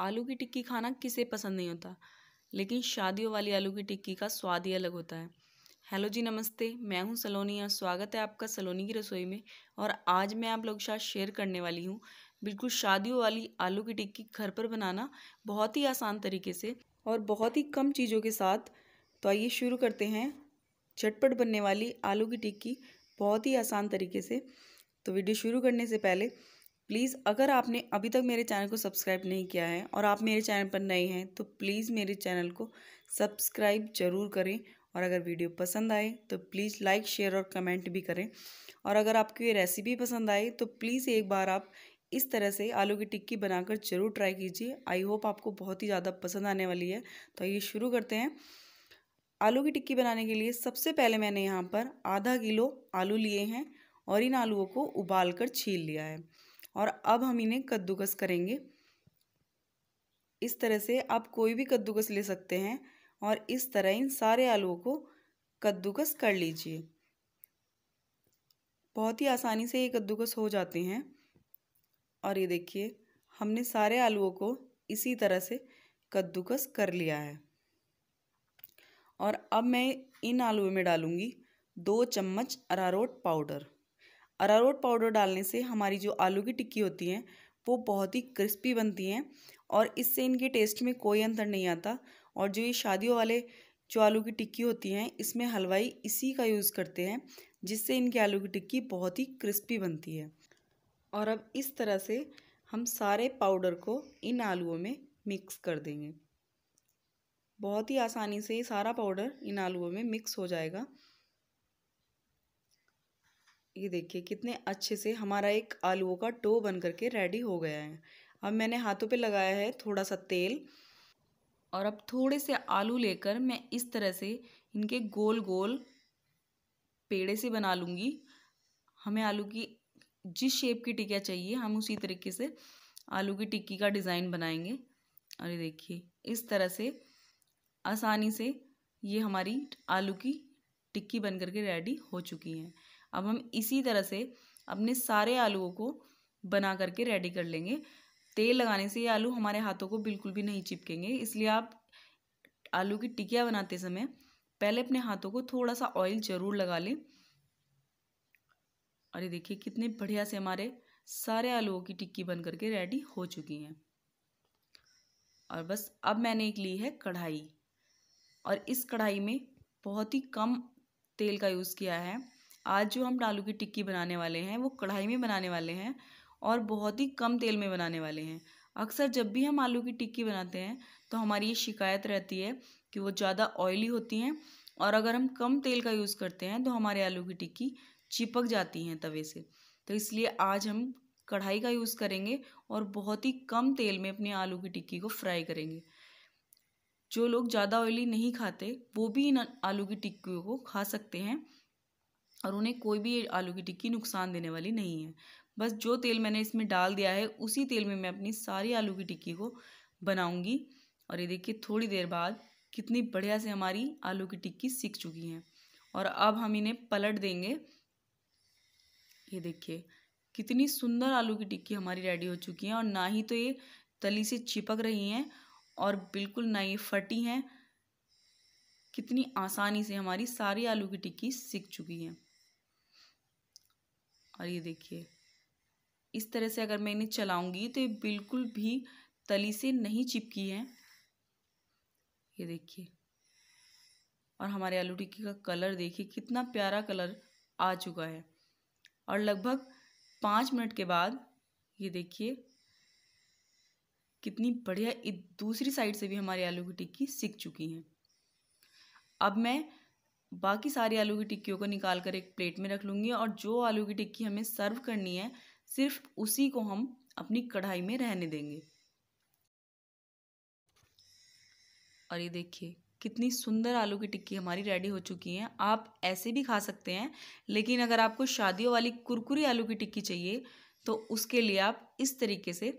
आलू की टिक्की खाना किसे पसंद नहीं होता लेकिन शादियों वाली आलू की टिक्की का स्वाद ही अलग होता है हेलो जी नमस्ते मैं हूं सलोनिया स्वागत है आपका सलोनी की रसोई में और आज मैं आप लोग साथ शेयर करने वाली हूं बिल्कुल शादियों वाली आलू की टिक्की घर पर बनाना बहुत ही आसान तरीके से और बहुत ही कम चीज़ों के साथ तो आइए शुरू करते हैं झटपट बनने वाली आलू की टिक्की बहुत ही आसान तरीके से तो वीडियो शुरू करने से पहले प्लीज़ अगर आपने अभी तक मेरे चैनल को सब्सक्राइब नहीं किया है और आप मेरे चैनल पर नए हैं तो प्लीज़ मेरे चैनल को सब्सक्राइब जरूर करें और अगर वीडियो पसंद आए तो प्लीज़ लाइक शेयर और कमेंट भी करें और अगर आपको ये रेसिपी पसंद आए तो प्लीज़ एक बार आप इस तरह से आलू की टिक्की बनाकर ज़रूर ट्राई कीजिए आई होप आपको बहुत ही ज़्यादा पसंद आने वाली है तो ये शुरू करते हैं आलू की टिक्की बनाने के लिए सबसे पहले मैंने यहाँ पर आधा किलो आलू लिए हैं और इन आलूओं को उबाल कर छील लिया है और अब हम इन्हें कद्दूकस करेंगे इस तरह से आप कोई भी कद्दूकस ले सकते हैं और इस तरह इन सारे आलुओं को कद्दूकस कर लीजिए बहुत ही आसानी से ये कद्दूकस हो जाते हैं और ये देखिए हमने सारे आलूओं को इसी तरह से कद्दूकस कर लिया है और अब मैं इन आलुओं में डालूँगी दो चम्मच अरारोट पाउडर अरारोट पाउडर डालने से हमारी जो आलू की टिक्की होती हैं वो बहुत ही क्रिस्पी बनती हैं और इससे इनके टेस्ट में कोई अंतर नहीं आता और जो ये शादियों वाले जो आलू की टिक्की होती हैं इसमें हलवाई इसी का यूज़ करते हैं जिससे इनकी आलू की टिक्की बहुत ही क्रिस्पी बनती है और अब इस तरह से हम सारे पाउडर को इन आलूओं में मिक्स कर देंगे बहुत ही आसानी से सारा पाउडर इन आलूओं में मिक्स हो जाएगा ये देखिए कितने अच्छे से हमारा एक आलूओं का टो बन करके रेडी हो गया है अब मैंने हाथों पे लगाया है थोड़ा सा तेल और अब थोड़े से आलू लेकर मैं इस तरह से इनके गोल गोल पेड़े से बना लूँगी हमें आलू की जिस शेप की टिकिया चाहिए हम उसी तरीके से आलू की टिक्की का डिज़ाइन बनाएंगे और ये देखिए इस तरह से आसानी से ये हमारी आलू की टिक्की बन करके रेडी हो चुकी हैं अब हम इसी तरह से अपने सारे आलूओं को बना करके रेडी कर लेंगे तेल लगाने से ये आलू हमारे हाथों को बिल्कुल भी नहीं चिपकेंगे इसलिए आप आलू की टिकिया बनाते समय पहले अपने हाथों को थोड़ा सा ऑयल ज़रूर लगा लें और ये देखिए कितने बढ़िया से हमारे सारे आलूओं की टिक्की बन करके रेडी हो चुकी हैं और बस अब मैंने एक ली है कढ़ाई और इस कढ़ाई में बहुत ही कम तेल का यूज़ किया है आज जो हम आलू की टिक्की बनाने वाले हैं वो कढ़ाई में बनाने वाले हैं और बहुत ही कम तेल में बनाने वाले हैं अक्सर जब भी हम आलू की टिक्की बनाते हैं तो हमारी ये शिकायत रहती है कि वो ज़्यादा ऑयली होती हैं और अगर हम कम तेल का यूज़ करते हैं तो हमारे आलू की टिक्की चिपक जाती हैं तवे से तो इसलिए आज हम कढ़ाई का यूज़ करेंगे और बहुत ही कम तेल में अपने आलू की टिक्की को फ्राई करेंगे जो लोग ज़्यादा ऑयली नहीं खाते वो भी इन आलू की टिक्कियों को खा सकते हैं और उन्हें कोई भी आलू की टिक्की नुकसान देने वाली नहीं है बस जो तेल मैंने इसमें डाल दिया है उसी तेल में मैं अपनी सारी आलू की टिक्की को बनाऊंगी और ये देखिए थोड़ी देर बाद कितनी बढ़िया से हमारी आलू की टिक्की सीख चुकी हैं और अब हम इन्हें पलट देंगे ये देखिए कितनी सुंदर आलू की टिक्की हमारी रेडी हो चुकी है और ना ही तो ये तली से चिपक रही हैं और बिल्कुल ना ये फटी हैं कितनी आसानी से हमारी सारी आलू की टिक्की सीख चुकी हैं और ये देखिए इस तरह से अगर मैं इन्हें चलाऊंगी तो ये बिल्कुल भी तली से नहीं चिपकी है ये देखिए और हमारे आलू टिक्की का कलर देखिए कितना प्यारा कलर आ चुका है और लगभग पाँच मिनट के बाद ये देखिए कितनी बढ़िया दूसरी साइड से भी हमारी आलू की टिक्की सीख चुकी हैं अब मैं बाकी सारी आलू की टिक्कियों को निकाल कर एक प्लेट में रख लूँगी और जो आलू की टिक्की हमें सर्व करनी है सिर्फ उसी को हम अपनी कढ़ाई में रहने देंगे और ये देखिए कितनी सुंदर आलू की टिक्की हमारी रेडी हो चुकी है आप ऐसे भी खा सकते हैं लेकिन अगर आपको शादियों वाली कुरकुरी आलू की टिक्की चाहिए तो उसके लिए आप इस तरीके से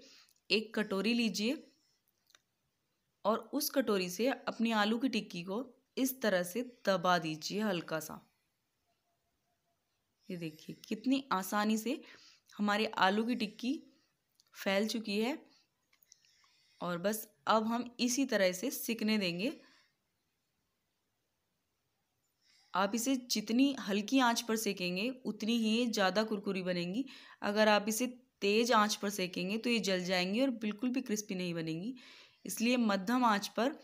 एक कटोरी लीजिए और उस कटोरी से अपनी आलू की टिक्की को इस तरह से दबा दीजिए हल्का सा ये देखिए कितनी आसानी से हमारे आलू की टिक्की फैल चुकी है और बस अब हम इसी तरह से सिकने देंगे आप इसे जितनी हल्की आंच पर सेकेंगे उतनी ही ज़्यादा कुरकुरी बनेंगी अगर आप इसे तेज़ आंच पर सेकेंगे तो ये जल जाएंगी और बिल्कुल भी क्रिस्पी नहीं बनेंगी इसलिए मध्यम आंच पर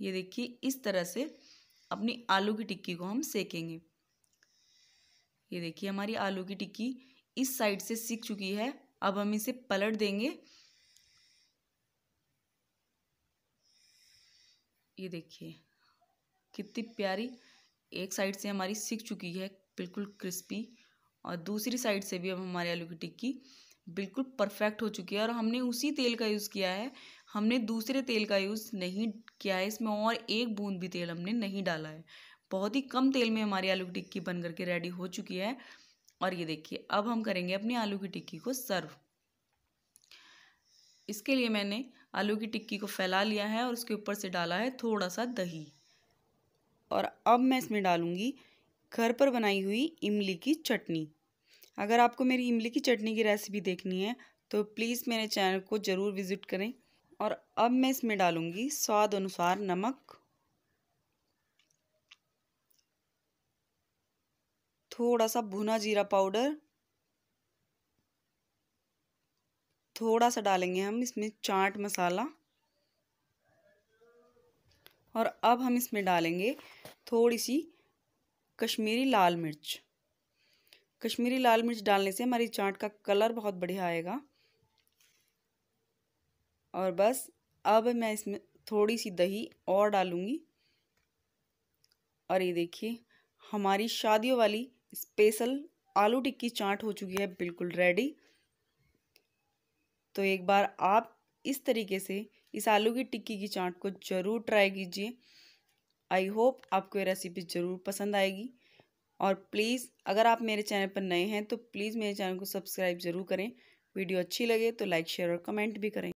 ये देखिए इस तरह से अपनी आलू की टिक्की को हम सेकेंगे ये देखिए हमारी आलू की टिक्की इस साइड से सीख चुकी है अब हम इसे पलट देंगे ये देखिए कितनी प्यारी एक साइड से हमारी सीख चुकी है बिल्कुल क्रिस्पी और दूसरी साइड से भी अब हमारे आलू की टिक्की बिल्कुल परफेक्ट हो चुकी है और हमने उसी तेल का यूज़ किया है हमने दूसरे तेल का यूज़ नहीं किया है इसमें और एक बूंद भी तेल हमने नहीं डाला है बहुत ही कम तेल में हमारी आलू की टिक्की बन करके रेडी हो चुकी है और ये देखिए अब हम करेंगे अपनी आलू की टिक्की को सर्व इसके लिए मैंने आलू की टिक्की को फैला लिया है और उसके ऊपर से डाला है थोड़ा सा दही और अब मैं इसमें डालूँगी घर पर बनाई हुई इमली की चटनी अगर आपको मेरी इमली की चटनी की रेसिपी देखनी है तो प्लीज़ मेरे चैनल को ज़रूर विज़िट करें और अब मैं इसमें डालूँगी स्वाद अनुसार नमक थोड़ा सा भुना जीरा पाउडर थोड़ा सा डालेंगे हम इसमें चाट मसाला और अब हम इसमें डालेंगे थोड़ी सी कश्मीरी लाल मिर्च कश्मीरी लाल मिर्च डालने से हमारी चाट का कलर बहुत बढ़िया आएगा और बस अब मैं इसमें थोड़ी सी दही और डालूँगी और ये देखिए हमारी शादियों वाली स्पेशल आलू टिक्की चाट हो चुकी है बिल्कुल रेडी तो एक बार आप इस तरीके से इस आलू की टिक्की की चाट को ज़रूर ट्राई कीजिए आई होप आपको ये रेसिपी ज़रूर पसंद आएगी और प्लीज़ अगर आप मेरे चैनल पर नए हैं तो प्लीज़ मेरे चैनल को सब्सक्राइब ज़रूर करें वीडियो अच्छी लगे तो लाइक शेयर और कमेंट भी करें